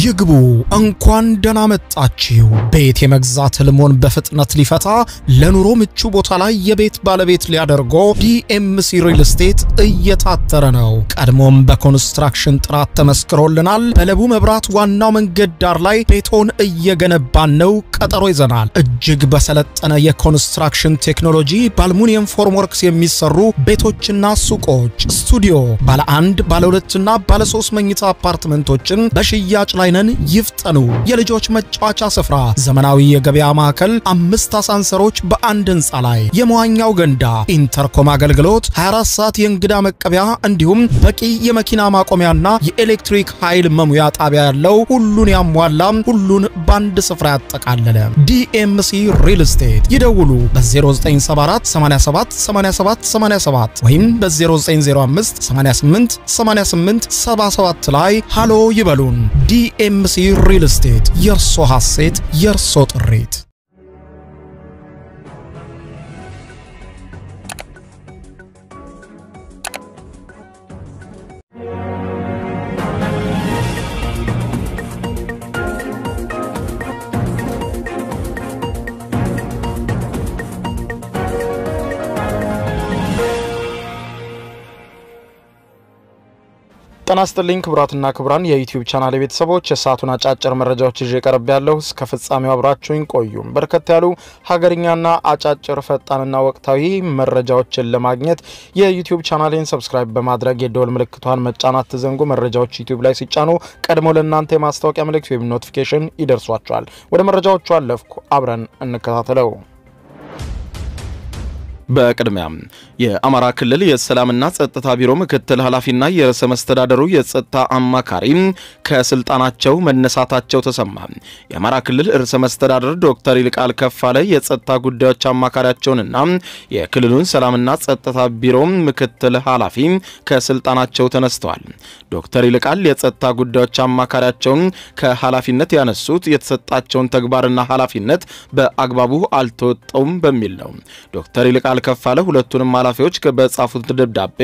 ይግቡ እንኳን ደህና መጣችሁ። ቤት የመግዛት ህልሞን በፍጥነት ሊፈታ ለኑሮ ምቹ ቦታ ላይ የቤት ባለቤት ሊያደርጎ ዲኤምሲ ሪል ስቴት እየታተረ ነው። ቀድሞም በኮንስትራክሽን ጥራት ተመስክሮልናል። በለቡ መብራት ዋናው መንገድ ዳር ላይ ቤቶን እየገነባን ነው። ቀጠሮ ይዘናል። እጅግ በሰለጠነ የኮንስትራክሽን ቴክኖሎጂ በአልሙኒየም ፎርምወርክስ የሚሰሩ ቤቶችና ሱቆች፣ ስቱዲዮ፣ ባለ አንድ ባለ ሁለትና ባለ ሶስት መኝታ አፓርትመንቶችን በሽያጭ ላይነን ይፍጠኑ የልጆች መጫወቻ ስፍራ፣ ዘመናዊ የገበያ ማዕከል፣ አምስት አሳንሰሮች በአንድ ህንፃ ላይ፣ የመዋኛው ገንዳ፣ ኢንተርኮም አገልግሎት፣ 24 ሰዓት የእንግዳ መቀበያ እንዲሁም በቂ የመኪና ማቆሚያና የኤሌክትሪክ ኃይል መሙያ ጣቢያ ያለው ሁሉን ያሟላ ሁሉን በአንድ ስፍራ ያጠቃለለ ዲኤምሲ ሪል ስቴት ይደውሉ በ 0974878787 ወይም በ0905 88 88 77 ላይ ሃሎ ይበሉን። ዲ ቢኤምሲ ሪል ስቴት የእርሶ ሐሴት የእርሶ ጥሪት ጤና ይስጥልኝ ክቡራትና ክቡራን የዩቲዩብ ቻናል ቤተሰቦች የሰዓቱን አጫጭር መረጃዎች ይዤ ቀርብ ያለሁ እስከ ፍጻሜው አብራችሁኝ ቆዩ። በርከት ያሉ ሀገርኛና አጫጭር ፈጣንና ወቅታዊ መረጃዎችን ለማግኘት የዩቲዩብ ቻናሌን ሰብስክራይብ በማድረግ የደወል ምልክቷን መጫናት ትዘንጉ። መረጃዎች ዩቲዩብ ላይ ሲጫኑ ቀድሞ ለእናንተ የማስታወቂያ ምልክት ወይም ኖቲፊኬሽን ይደርሷቸዋል። ወደ መረጃዎቹ አለፍኩ፣ አብረን እንከታተለው። በቅድሚያም የአማራ ክልል የሰላምና ጸጥታ ቢሮ ምክትል ኃላፊና የርዕሰ መስተዳደሩ የጸጥታ አማካሪ ከስልጣናቸው መነሳታቸው ተሰማ። የአማራ ክልል ርዕሰ መስተዳደር ዶክተር ይልቃል ከፋለ የጸጥታ ጉዳዮች አማካሪያቸውንና የክልሉን ሰላምና ጸጥታ ቢሮ ምክትል ኃላፊ ከስልጣናቸው ተነስተዋል። ዶክተር ይልቃል የጸጥታ ጉዳዮች አማካሪያቸውን ከኃላፊነት ያነሱት የተሰጣቸውን ተግባርና ኃላፊነት በአግባቡ አልተወጠውም በሚል ነው። ዶክተር ይልቃል ከፋለ ሁለቱንም ኃላፊዎች በጻፉት ደብዳቤ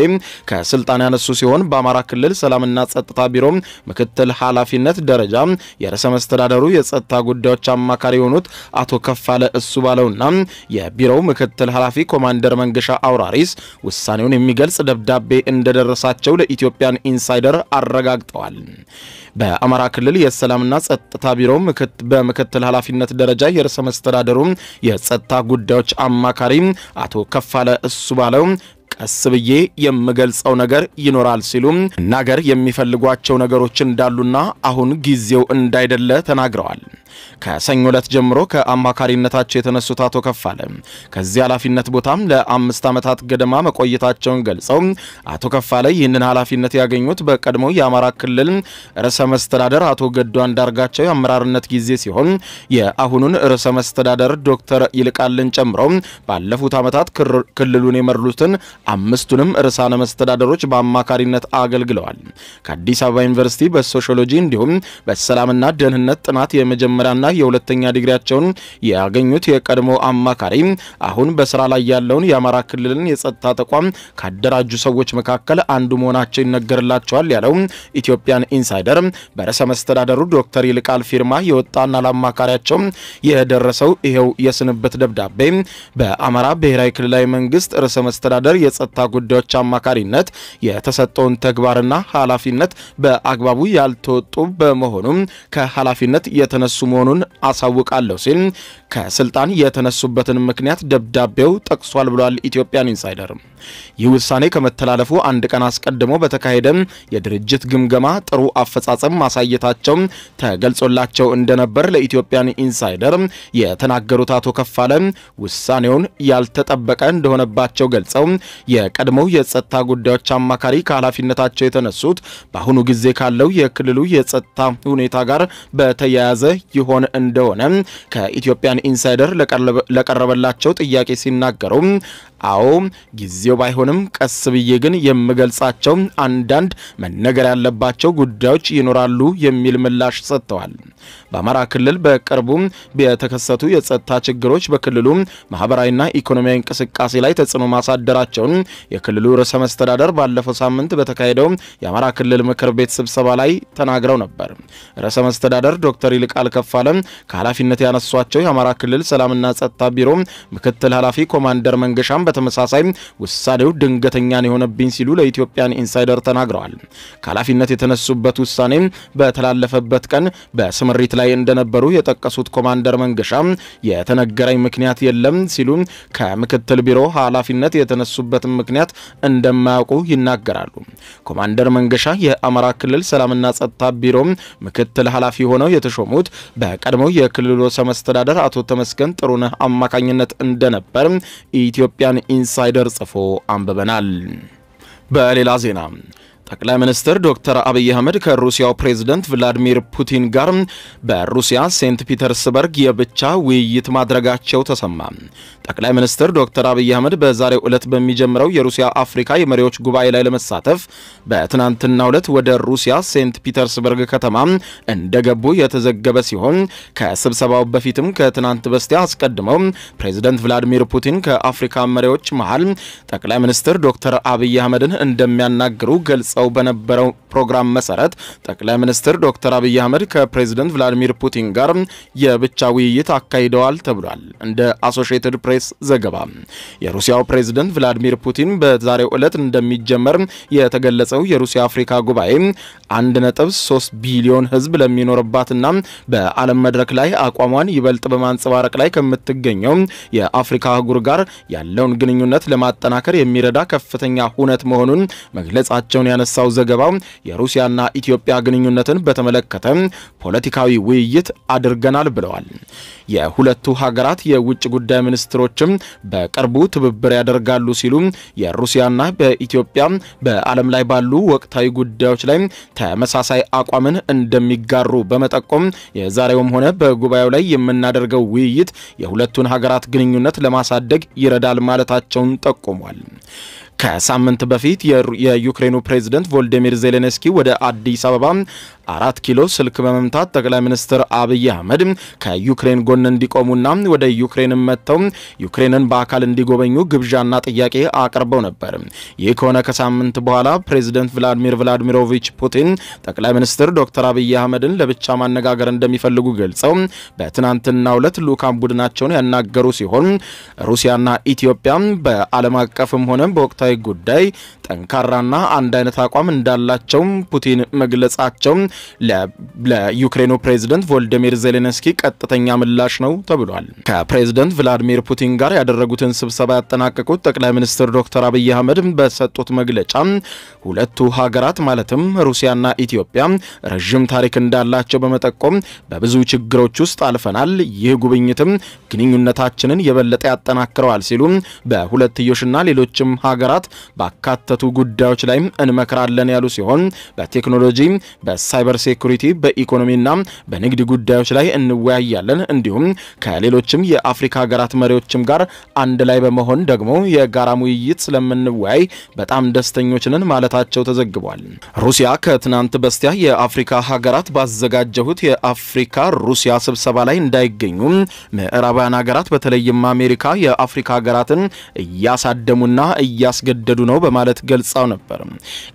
ከስልጣን ያነሱ ሲሆን በአማራ ክልል ሰላምና ጸጥታ ቢሮ ምክትል ኃላፊነት ደረጃ የርዕሰ መስተዳደሩ የጸጥታ ጉዳዮች አማካሪ የሆኑት አቶ ከፋለ እሱ ባለውና የቢሮው ምክትል ኃላፊ ኮማንደር መንገሻ አውራሪስ ውሳኔውን የሚገልጽ ደብዳቤ እንደደረሳቸው ለኢትዮጵያን ኢንሳይደር አረጋግጠዋል። በአማራ ክልል የሰላምና ጸጥታ ቢሮ በምክትል ኃላፊነት ደረጃ የርዕሰ መስተዳደሩ የጸጥታ ጉዳዮች አማካሪ አቶ ከፋለ እሱ हेलो ቀስ ብዬ የምገልጸው ነገር ይኖራል ሲሉ መናገር የሚፈልጓቸው ነገሮች እንዳሉና አሁን ጊዜው እንዳይደለ ተናግረዋል። ከሰኞ ዕለት ጀምሮ ከአማካሪነታቸው የተነሱት አቶ ከፋለ ከዚህ ኃላፊነት ቦታም ለአምስት ዓመታት ገደማ መቆየታቸውን ገልጸው አቶ ከፋለ ይህንን ኃላፊነት ያገኙት በቀድሞ የአማራ ክልል ርዕሰ መስተዳደር አቶ ገዱ አንዳርጋቸው የአመራርነት ጊዜ ሲሆን የአሁኑን ርዕሰ መስተዳደር ዶክተር ይልቃልን ጨምሮ ባለፉት ዓመታት ክልሉን የመሩትን አምስቱንም ርዕሳነ መስተዳደሮች በአማካሪነት አገልግለዋል። ከአዲስ አበባ ዩኒቨርሲቲ በሶሺዮሎጂ እንዲሁም በሰላምና ደህንነት ጥናት የመጀመሪያና የሁለተኛ ዲግሪያቸውን ያገኙት የቀድሞ አማካሪ አሁን በስራ ላይ ያለውን የአማራ ክልልን የጸጥታ ተቋም ካደራጁ ሰዎች መካከል አንዱ መሆናቸው ይነገርላቸዋል ያለው ኢትዮጵያን ኢንሳይደር በርዕሰ መስተዳደሩ ዶክተር ይልቃል ፊርማ የወጣና ለአማካሪያቸው የደረሰው ይኸው የስንብት ደብዳቤ በአማራ ብሔራዊ ክልላዊ መንግስት ርዕሰ መስተዳደር የጸጥታ ጉዳዮች አማካሪነት የተሰጠውን ተግባርና ኃላፊነት በአግባቡ ያልተወጡ በመሆኑም ከኃላፊነት የተነሱ መሆኑን አሳውቃለሁ ሲል ከስልጣን የተነሱበትን ምክንያት ደብዳቤው ጠቅሷል ብሏል። ኢትዮጵያን ኢንሳይደር ይህ ውሳኔ ከመተላለፉ አንድ ቀን አስቀድሞ በተካሄደ የድርጅት ግምገማ ጥሩ አፈጻጸም ማሳየታቸው ተገልጾላቸው እንደነበር ለኢትዮጵያን ኢንሳይደር የተናገሩት አቶ ከፋለ ውሳኔውን ያልተጠበቀ እንደሆነባቸው ገልጸው የቀድሞው የጸጥታ ጉዳዮች አማካሪ ከኃላፊነታቸው የተነሱት በአሁኑ ጊዜ ካለው የክልሉ የጸጥታ ሁኔታ ጋር በተያያዘ ይሆን እንደሆነ ከኢትዮጵያን ኢንሳይደር ለቀረበላቸው ጥያቄ ሲናገሩ አዎ ጊዜው ባይሆንም ቀስ ብዬ ግን የምገልጻቸው አንዳንድ መነገር ያለባቸው ጉዳዮች ይኖራሉ የሚል ምላሽ ሰጥተዋል። በአማራ ክልል በቅርቡ የተከሰቱ የጸጥታ ችግሮች በክልሉ ማህበራዊና ኢኮኖሚያዊ እንቅስቃሴ ላይ ተጽዕኖ ማሳደራቸውን የክልሉ ርዕሰ መስተዳደር ባለፈው ሳምንት በተካሄደው የአማራ ክልል ምክር ቤት ስብሰባ ላይ ተናግረው ነበር። ርዕሰ መስተዳደር ዶክተር ይልቃል ከፋለ ከኃላፊነት ያነሷቸው የአማራ ክልል ሰላምና ጸጥታ ቢሮ ምክትል ኃላፊ ኮማንደር መንገሻም በተመሳሳይ ውሳኔው ድንገተኛን የሆነብኝ ሲሉ ለኢትዮጵያን ኢንሳይደር ተናግረዋል። ከኃላፊነት የተነሱበት ውሳኔ በተላለፈበት ቀን በስምሪት ላይ እንደነበሩ የጠቀሱት ኮማንደር መንገሻ የተነገረኝ ምክንያት የለም ሲሉ ከምክትል ቢሮ ኃላፊነት የተነሱበት የተባሉበትም ምክንያት እንደማያውቁ ይናገራሉ። ኮማንደር መንገሻ የአማራ ክልል ሰላምና ጸጥታ ቢሮ ምክትል ኃላፊ ሆነው የተሾሙት በቀድሞው የክልሉ ርዕሰ መስተዳደር አቶ ተመስገን ጥሩነህ አማካኝነት እንደነበር ኢትዮጵያን ኢንሳይደር ጽፎ አንብበናል። በሌላ ዜና ጠቅላይ ሚኒስትር ዶክተር አብይ አህመድ ከሩሲያው ፕሬዝደንት ቭላዲሚር ፑቲን ጋር በሩሲያ ሴንት ፒተርስበርግ የብቻ ውይይት ማድረጋቸው ተሰማ። ጠቅላይ ሚኒስትር ዶክተር አብይ አህመድ በዛሬው ዕለት በሚጀምረው የሩሲያ አፍሪካ የመሪዎች ጉባኤ ላይ ለመሳተፍ በትናንትናው ዕለት ወደ ሩሲያ ሴንት ፒተርስበርግ ከተማ እንደገቡ የተዘገበ ሲሆን ከስብሰባው በፊትም ከትናንት በስቲያ አስቀድመው ፕሬዝደንት ቭላዲሚር ፑቲን ከአፍሪካ መሪዎች መሃል ጠቅላይ ሚኒስትር ዶክተር አብይ አህመድን እንደሚያናግሩ ገልጸ ቀርጸው በነበረው ፕሮግራም መሰረት ጠቅላይ ሚኒስትር ዶክተር አብይ አህመድ ከፕሬዝደንት ቭላዲሚር ፑቲን ጋር የብቻ ውይይት አካሂደዋል ተብሏል። እንደ አሶሺየትድ ፕሬስ ዘገባ የሩሲያው ፕሬዝደንት ቭላዲሚር ፑቲን በዛሬው ዕለት እንደሚጀመር የተገለጸው የሩሲያ አፍሪካ ጉባኤ 1.3 ቢሊዮን ህዝብ ለሚኖርባትና በዓለም መድረክ ላይ አቋሟን ይበልጥ በማንጸባረቅ ላይ ከምትገኘው የአፍሪካ አህጉር ጋር ያለውን ግንኙነት ለማጠናከር የሚረዳ ከፍተኛ ሁነት መሆኑን መግለጻቸውን ያነ። የተነሳው ዘገባው የሩሲያና ኢትዮጵያ ግንኙነትን በተመለከተ ፖለቲካዊ ውይይት አድርገናል ብለዋል። የሁለቱ ሀገራት የውጭ ጉዳይ ሚኒስትሮችም በቅርቡ ትብብር ያደርጋሉ ሲሉ የሩሲያና በኢትዮጵያ በዓለም ላይ ባሉ ወቅታዊ ጉዳዮች ላይ ተመሳሳይ አቋምን እንደሚጋሩ በመጠቆም የዛሬውም ሆነ በጉባኤው ላይ የምናደርገው ውይይት የሁለቱን ሀገራት ግንኙነት ለማሳደግ ይረዳል ማለታቸውን ጠቁሟል። ከሳምንት በፊት የዩክሬኑ ፕሬዝደንት ፕሬዝደንት ቮልዲሚር ዜሌንስኪ ወደ አዲስ አበባ አራት ኪሎ ስልክ በመምታት ጠቅላይ ሚኒስትር አብይ አህመድ ከዩክሬን ጎን እንዲቆሙና ወደ ዩክሬን መጥተው ዩክሬንን በአካል እንዲጎበኙ ግብዣና ጥያቄ አቅርበው ነበር። ይህ ከሆነ ከሳምንት በኋላ ፕሬዚደንት ቭላዲሚር ቭላዲሚሮቪች ፑቲን ጠቅላይ ሚኒስትር ዶክተር አብይ አህመድን ለብቻ ማነጋገር እንደሚፈልጉ ገልጸው በትናንትናው ዕለት ልዑካን ቡድናቸውን ያናገሩ ሲሆን ሩሲያና ኢትዮጵያ በዓለም አቀፍም ሆነ በወቅታዊ ጉዳይ ጠንካራና አንድ አይነት አቋም እንዳላቸው ፑቲን መግለጻቸው ለዩክሬኑ ፕሬዝደንት ቮልዲሚር ዜሌንስኪ ቀጥተኛ ምላሽ ነው ተብሏል። ከፕሬዝደንት ቭላዲሚር ፑቲን ጋር ያደረጉትን ስብሰባ ያጠናቀቁት ጠቅላይ ሚኒስትር ዶክተር አብይ አህመድ በሰጡት መግለጫ ሁለቱ ሀገራት ማለትም ሩሲያና ኢትዮጵያ ረዥም ታሪክ እንዳላቸው በመጠቆም በብዙ ችግሮች ውስጥ አልፈናል፣ ይህ ጉብኝትም ግንኙነታችንን የበለጠ ያጠናክረዋል ሲሉ በሁለትዮሽና ሌሎችም ሀገራት ባካተቱ ጉዳዮች ላይ እንመክራለን ያሉ ሲሆን በቴክኖሎጂ በሳይበር ሳይበር ሴኩሪቲ፣ በኢኮኖሚና በንግድ ጉዳዮች ላይ እንወያያለን። እንዲሁም ከሌሎችም የአፍሪካ ሀገራት መሪዎችም ጋር አንድ ላይ በመሆን ደግሞ የጋራ ውይይት ስለምንወያይ በጣም ደስተኞች ነን ማለታቸው ተዘግቧል። ሩሲያ ከትናንት በስቲያ የአፍሪካ ሀገራት ባዘጋጀሁት የአፍሪካ ሩሲያ ስብሰባ ላይ እንዳይገኙ ምዕራባውያን ሀገራት በተለይም አሜሪካ የአፍሪካ ሀገራትን እያሳደሙና እያስገደዱ ነው በማለት ገልጸው ነበር።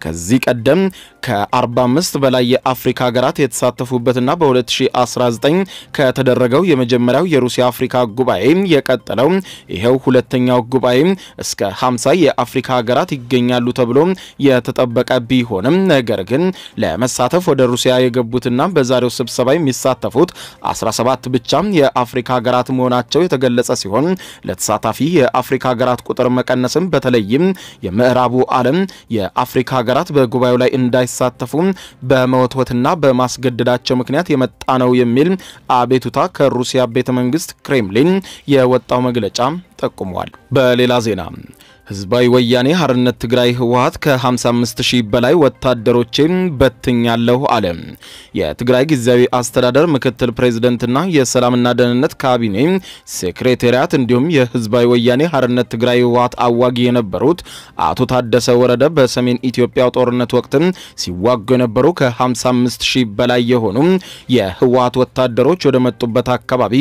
ከዚህ ቀደም ከ45 በላይ የአፍሪካ ሀገራት የተሳተፉበትና በ2019 ከተደረገው የመጀመሪያው የሩሲያ አፍሪካ ጉባኤ የቀጠለው ይኸው ሁለተኛው ጉባኤ እስከ 50 የአፍሪካ ሀገራት ይገኛሉ ተብሎ የተጠበቀ ቢሆንም ነገር ግን ለመሳተፍ ወደ ሩሲያ የገቡትና በዛሬው ስብሰባ የሚሳተፉት 17 ብቻ የአፍሪካ ሀገራት መሆናቸው የተገለጸ ሲሆን ለተሳታፊ የአፍሪካ ሀገራት ቁጥር መቀነስም በተለይም የምዕራቡ ዓለም የአፍሪካ ሀገራት በጉባኤው ላይ እንዳይ እንዲሳተፉም በመወትወትና በማስገደዳቸው ምክንያት የመጣ ነው የሚል አቤቱታ ከሩሲያ ቤተ መንግስት ክሬምሊን የወጣው መግለጫ ጠቁሟል። በሌላ ዜና ህዝባዊ ወያኔ ሀርነት ትግራይ ህወሀት ከ55 ሺህ በላይ ወታደሮችን በትኛለሁ አለ። የትግራይ ጊዜያዊ አስተዳደር ምክትል ፕሬዝደንትና የሰላምና ደህንነት ካቢኔ ሴክሬታሪያት እንዲሁም የህዝባዊ ወያኔ ሀርነት ትግራይ ህወሀት አዋጊ የነበሩት አቶ ታደሰ ወረደ በሰሜን ኢትዮጵያ ጦርነት ወቅትም ሲዋጉ የነበሩ ከ55 ሺህ በላይ የሆኑ የህወሀት ወታደሮች ወደ መጡበት አካባቢ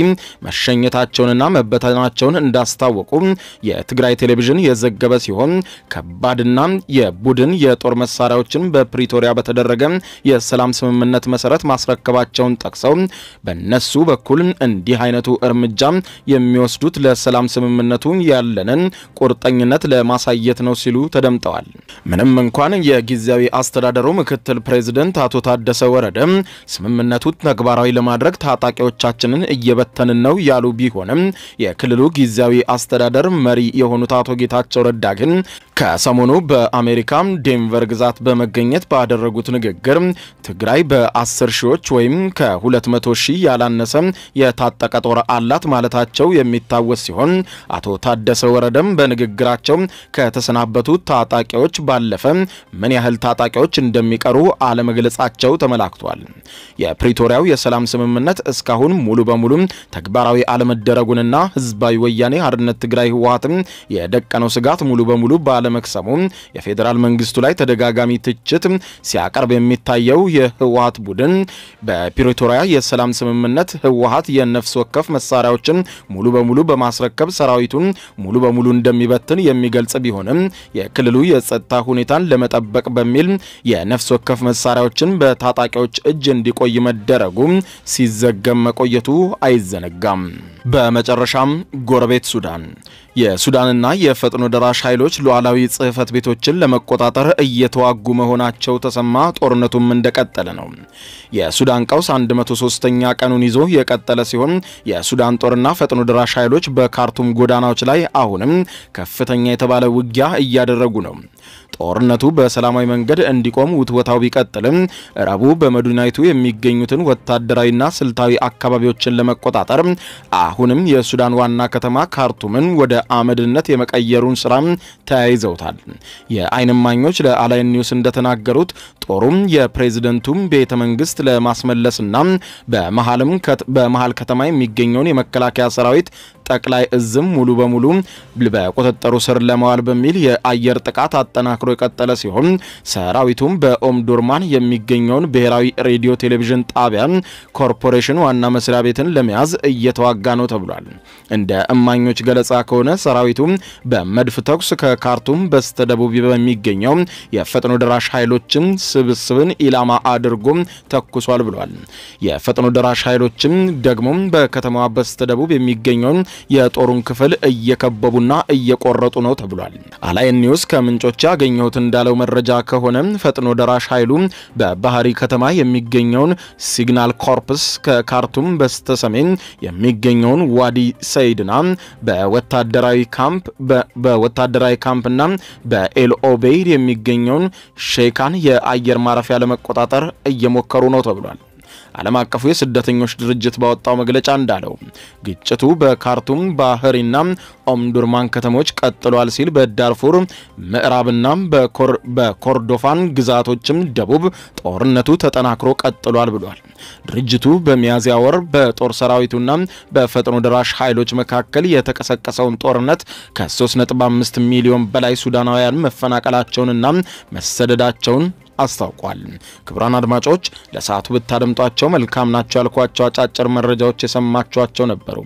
መሸኘታቸውንና መበተናቸውን እንዳስታወቁ የትግራይ ቴሌቪዥን የዘ የተመዘገበ ሲሆን ከባድና የቡድን የጦር መሳሪያዎችን በፕሪቶሪያ በተደረገ የሰላም ስምምነት መሰረት ማስረከባቸውን ጠቅሰው በነሱ በኩል እንዲህ አይነቱ እርምጃ የሚወስዱት ለሰላም ስምምነቱ ያለንን ቁርጠኝነት ለማሳየት ነው ሲሉ ተደምጠዋል። ምንም እንኳን የጊዜያዊ አስተዳደሩ ምክትል ፕሬዝደንት አቶ ታደሰ ወረደ ስምምነቱ ተግባራዊ ለማድረግ ታጣቂዎቻችንን እየበተንን ነው ያሉ ቢሆንም የክልሉ ጊዜያዊ አስተዳደር መሪ የሆኑት አቶ ጌታቸው ረዳ ግን ከሰሞኑ በአሜሪካ ዴንቨር ግዛት በመገኘት ባደረጉት ንግግር ትግራይ በ10 ሺዎች ወይም ከ200 ሺህ ያላነሰ የታጠቀ ጦር አላት ማለታቸው የሚታወስ ሲሆን አቶ ታደሰ ወረደም በንግግራቸው ከተሰናበቱ ታጣቂዎች ባለፈ ምን ያህል ታጣቂዎች እንደሚቀሩ አለመግለጻቸው ተመላክቷል። የፕሪቶሪያው የሰላም ስምምነት እስካሁን ሙሉ በሙሉ ተግባራዊ አለመደረጉንና ህዝባዊ ወያኔ ሓርነት ትግራይ ህወሓትም የደቀነው ስጋ ግዛት ሙሉ በሙሉ ባለመክሰሙ የፌዴራል መንግስቱ ላይ ተደጋጋሚ ትችት ሲያቀርብ የሚታየው የህወሀት ቡድን በፕሪቶሪያ የሰላም ስምምነት ህወሀት የነፍስ ወከፍ መሳሪያዎችን ሙሉ በሙሉ በማስረከብ ሰራዊቱን ሙሉ በሙሉ እንደሚበትን የሚገልጽ ቢሆንም የክልሉ የጸጥታ ሁኔታን ለመጠበቅ በሚል የነፍስ ወከፍ መሳሪያዎችን በታጣቂዎች እጅ እንዲቆይ መደረጉ ሲዘገም መቆየቱ አይዘነጋም። በመጨረሻም ጎረቤት ሱዳን የሱዳንና የፈጥኖ ደራሽ ኃይሎች ሉዓላዊ ጽህፈት ቤቶችን ለመቆጣጠር እየተዋጉ መሆናቸው ተሰማ። ጦርነቱም እንደቀጠለ ነው። የሱዳን ቀውስ 103ኛ ቀኑን ይዞ የቀጠለ ሲሆን የሱዳን ጦርና ፈጥኖ ደራሽ ኃይሎች በካርቱም ጎዳናዎች ላይ አሁንም ከፍተኛ የተባለ ውጊያ እያደረጉ ነው። ጦርነቱ በሰላማዊ መንገድ እንዲቆም ውትወታው ቢቀጥልም ረቡ በመዲናይቱ የሚገኙትን ወታደራዊና ስልታዊ አካባቢዎችን ለመቆጣጠር አሁንም የሱዳን ዋና ከተማ ካርቱምን ወደ አመድነት የመቀየሩን ስራ ተያይዘውታል። የአይንማኞች እማኞች ኒውስ እንደተናገሩት ጦሩም የፕሬዝደንቱም ቤተ መንግስት ለማስመለስና በመሃልም በመሃል ከተማ የሚገኘውን የመከላከያ ሰራዊት ጠቅላይ እዝም ሙሉ በሙሉ በቁጥጥሩ ስር ለመዋል በሚል የአየር ጥቃት አጠናክሮ የቀጠለ ሲሆን ሰራዊቱም በኦምዱርማን የሚገኘውን ብሔራዊ ሬዲዮ ቴሌቪዥን ጣቢያ ኮርፖሬሽን ዋና መስሪያ ቤትን ለመያዝ እየተዋጋ ነው ተብሏል። እንደ እማኞች ገለጻ ከሆነ ሰራዊቱ በመድፍ ተኩስ ከካርቱም በስተደቡብ በሚገኘው የፈጥኖ ደራሽ ኃይሎችን ስብስብን ኢላማ አድርጎም ተኩሷል ብሏል። የፈጥኖ ደራሽ ኃይሎችም ደግሞ በከተማዋ በስተደቡብ የሚገኘውን የጦሩን ክፍል እየከበቡና እየቆረጡ ነው ተብሏል። አላይን ኒውስ ከምንጮች ያገኘሁት እንዳለው መረጃ ከሆነ ፈጥኖ ደራሽ ኃይሉ በባህሪ ከተማ የሚገኘውን ሲግናል ኮርፕስ ከካርቱም በስተሰሜን የሚገኘውን ዋዲ ሰይድና በወታደራዊ ካምፕ በወታደራዊ ካምፕና በኤልኦቤይድ የሚገኘውን ሼካን የአየ አየር ማረፊያ ለመቆጣጠር እየሞከሩ ነው ተብሏል። ዓለም አቀፉ የስደተኞች ድርጅት ባወጣው መግለጫ እንዳለው ግጭቱ በካርቱም ባህሪና ኦምዱርማን ከተሞች ቀጥሏል ሲል በዳርፉር ምዕራብና በኮርዶፋን ግዛቶችም ደቡብ ጦርነቱ ተጠናክሮ ቀጥሏል ብሏል። ድርጅቱ በሚያዝያ ወር በጦር ሰራዊቱና በፈጥኖ ደራሽ ኃይሎች መካከል የተቀሰቀሰውን ጦርነት ከ3.5 ሚሊዮን በላይ ሱዳናውያን መፈናቀላቸውንና መሰደዳቸውን አስታውቋል። ክቡራን አድማጮች ለሰዓቱ ብታደምጧቸው መልካም ናቸው ያልኳቸው አጫጭር መረጃዎች የሰማችኋቸው ነበሩ።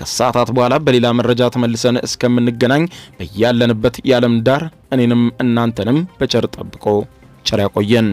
ከሰዓታት በኋላ በሌላ መረጃ ተመልሰን እስከምንገናኝ በያለንበት የዓለም ዳር እኔንም እናንተንም በቸር ጠብቆ ቸር ያቆየን።